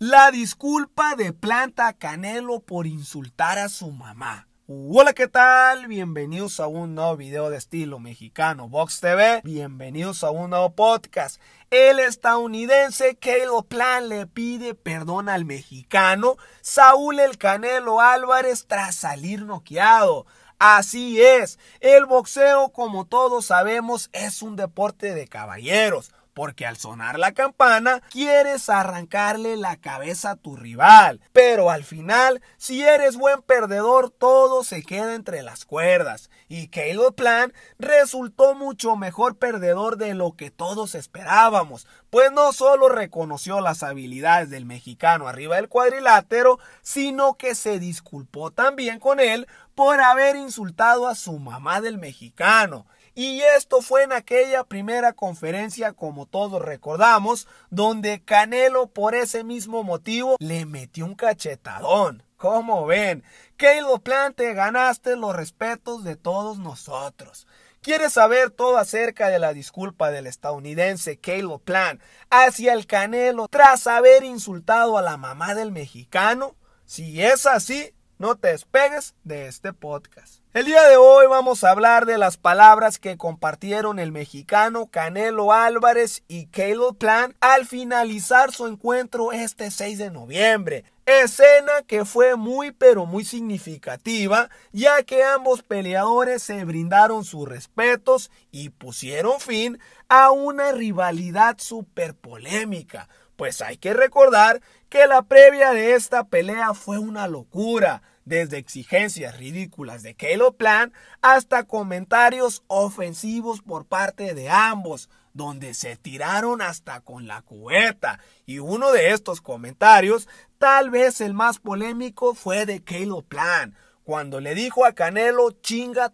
La disculpa de Planta Canelo por insultar a su mamá. Hola, ¿qué tal? Bienvenidos a un nuevo video de estilo mexicano Box TV. Bienvenidos a un nuevo podcast. El estadounidense Caleb Plan le pide perdón al mexicano Saúl El Canelo Álvarez tras salir noqueado. Así es, el boxeo, como todos sabemos, es un deporte de caballeros porque al sonar la campana quieres arrancarle la cabeza a tu rival. Pero al final, si eres buen perdedor, todo se queda entre las cuerdas. Y Caleb Plan resultó mucho mejor perdedor de lo que todos esperábamos, pues no solo reconoció las habilidades del mexicano arriba del cuadrilátero, sino que se disculpó también con él por haber insultado a su mamá del mexicano. Y esto fue en aquella primera conferencia, como todos recordamos, donde Canelo por ese mismo motivo le metió un cachetadón. Como ven, Caleb plan te ganaste los respetos de todos nosotros. ¿Quieres saber todo acerca de la disculpa del estadounidense Caleb Plant hacia el Canelo tras haber insultado a la mamá del mexicano? Si es así, no te despegues de este podcast. El día de hoy vamos a hablar de las palabras que compartieron el mexicano Canelo Álvarez y Caleb Plant al finalizar su encuentro este 6 de noviembre. Escena que fue muy pero muy significativa ya que ambos peleadores se brindaron sus respetos y pusieron fin a una rivalidad superpolémica. polémica pues hay que recordar que la previa de esta pelea fue una locura, desde exigencias ridículas de Caleb Plan hasta comentarios ofensivos por parte de ambos, donde se tiraron hasta con la cubeta. Y uno de estos comentarios, tal vez el más polémico, fue de Caleb Plan, cuando le dijo a Canelo chinga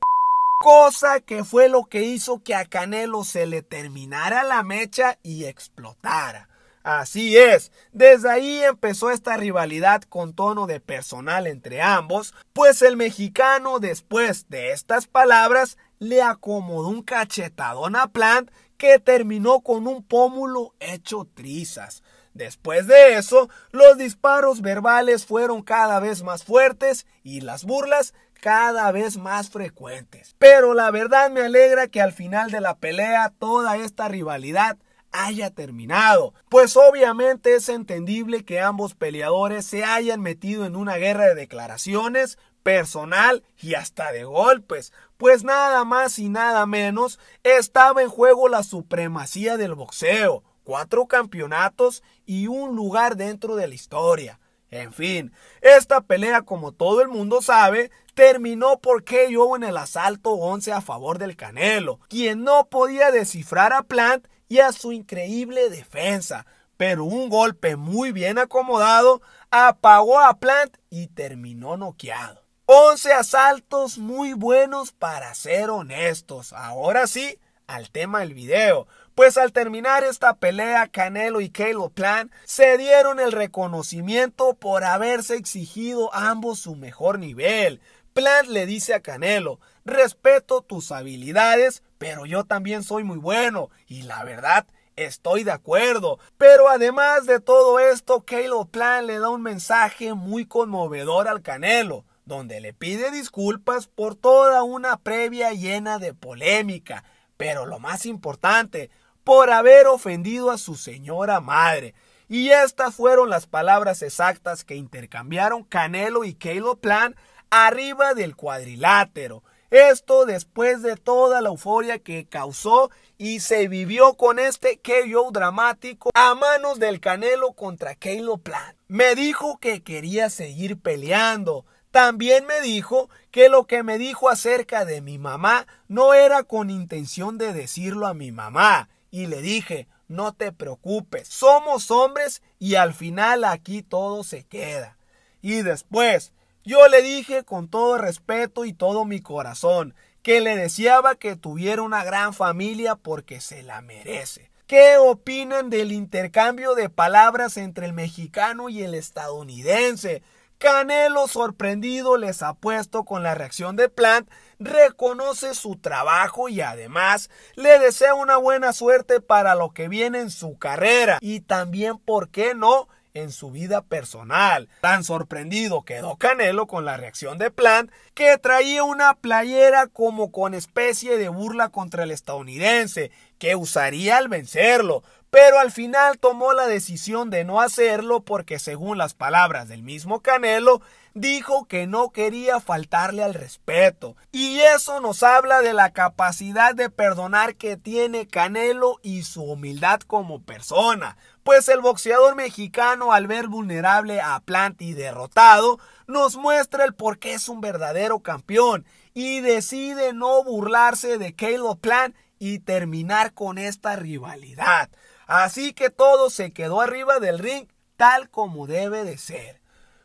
cosa que fue lo que hizo que a Canelo se le terminara la mecha y explotara. Así es, desde ahí empezó esta rivalidad con tono de personal entre ambos, pues el mexicano después de estas palabras le acomodó un cachetadón a Plant que terminó con un pómulo hecho trizas. Después de eso, los disparos verbales fueron cada vez más fuertes y las burlas cada vez más frecuentes. Pero la verdad me alegra que al final de la pelea toda esta rivalidad haya terminado. Pues obviamente es entendible que ambos peleadores se hayan metido en una guerra de declaraciones personal y hasta de golpes, pues nada más y nada menos estaba en juego la supremacía del boxeo, cuatro campeonatos y un lugar dentro de la historia. En fin, esta pelea, como todo el mundo sabe, terminó por KO en el asalto 11 a favor del Canelo, quien no podía descifrar a Plant y a su increíble defensa. Pero un golpe muy bien acomodado apagó a Plant y terminó noqueado. 11 asaltos muy buenos para ser honestos. Ahora sí, al tema del video. Pues al terminar esta pelea, Canelo y Caleb Plant se dieron el reconocimiento por haberse exigido ambos su mejor nivel. Plant le dice a Canelo, respeto tus habilidades, pero yo también soy muy bueno y la verdad Estoy de acuerdo. Pero además de todo esto, Caleb Plan le da un mensaje muy conmovedor al Canelo, donde le pide disculpas por toda una previa llena de polémica. Pero lo más importante, por haber ofendido a su señora madre. Y estas fueron las palabras exactas que intercambiaron Canelo y Caleb Plan arriba del cuadrilátero. Esto después de toda la euforia que causó y se vivió con este KO dramático a manos del Canelo contra lo Plant. Me dijo que quería seguir peleando. También me dijo que lo que me dijo acerca de mi mamá no era con intención de decirlo a mi mamá. Y le dije, no te preocupes, somos hombres y al final aquí todo se queda. Y después, yo le dije con todo respeto y todo mi corazón que le deseaba que tuviera una gran familia porque se la merece. ¿Qué opinan del intercambio de palabras entre el mexicano y el estadounidense? Canelo sorprendido les apuesto con la reacción de Plant, reconoce su trabajo y además le desea una buena suerte para lo que viene en su carrera y también, ¿por qué no?, en su vida personal. Tan sorprendido quedó Canelo con la reacción de Plant, que traía una playera como con especie de burla contra el estadounidense, que usaría al vencerlo, pero al final tomó la decisión de no hacerlo porque según las palabras del mismo Canelo, dijo que no quería faltarle al respeto. Y eso nos habla de la capacidad de perdonar que tiene Canelo y su humildad como persona. Pues el boxeador mexicano al ver vulnerable a Plant y derrotado, nos muestra el por qué es un verdadero campeón y decide no burlarse de Caleb Plant y terminar con esta rivalidad. Así que todo se quedó arriba del ring tal como debe de ser.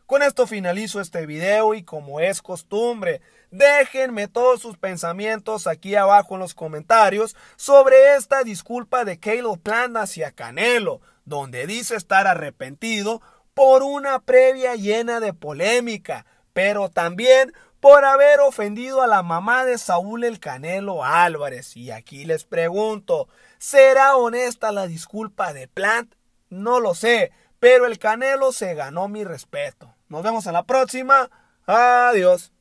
Con esto finalizo este video y como es costumbre, déjenme todos sus pensamientos aquí abajo en los comentarios sobre esta disculpa de Caleb Plan hacia Canelo, donde dice estar arrepentido por una previa llena de polémica, pero también por haber ofendido a la mamá de Saúl el Canelo Álvarez. Y aquí les pregunto, ¿Será honesta la disculpa de Plant? No lo sé, pero el Canelo se ganó mi respeto. Nos vemos en la próxima. Adiós.